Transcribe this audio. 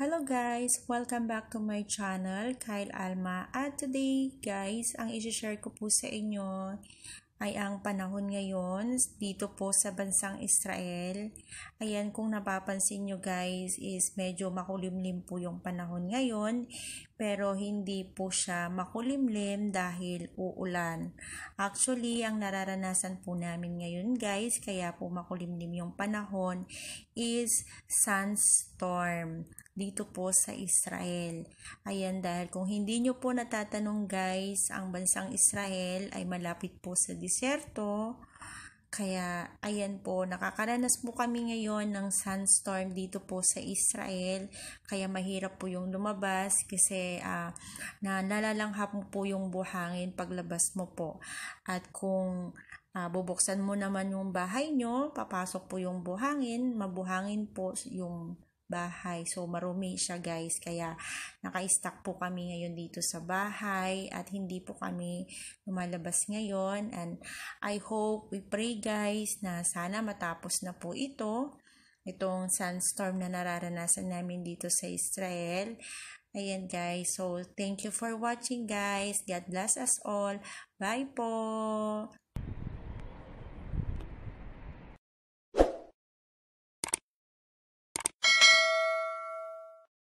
Hello guys! Welcome back to my channel, Kyle Alma. At today guys, ang isi-share ko po sa inyo ay ang panahon ngayon dito po sa bansang Israel. Ayan, kung napapansin nyo guys is medyo makulimlim po yung panahon ngayon pero hindi po siya makulimlim dahil uulan. Actually, ang nararanasan po namin ngayon guys, kaya po makulimlim yung panahon is sunstorm dito po sa Israel. Ayan, dahil kung hindi nyo po natatanong guys, ang bansang Israel ay malapit po sa disyerto. Kaya, ayan po, nakakaranas po kami ngayon ng sandstorm dito po sa Israel. Kaya mahirap po yung lumabas kasi uh, na nalalanghap mo po yung buhangin paglabas mo po. At kung uh, bubuksan mo naman yung bahay nyo, papasok po yung buhangin, mabuhangin po yung bahay. So, marumi siya guys. Kaya, naka-stack po kami ngayon dito sa bahay at hindi po kami lumalabas ngayon. And I hope, we pray guys na sana matapos na po ito. Itong sandstorm na nararanasan namin dito sa Israel. Ayan guys. So, thank you for watching guys. God bless us all. Bye po!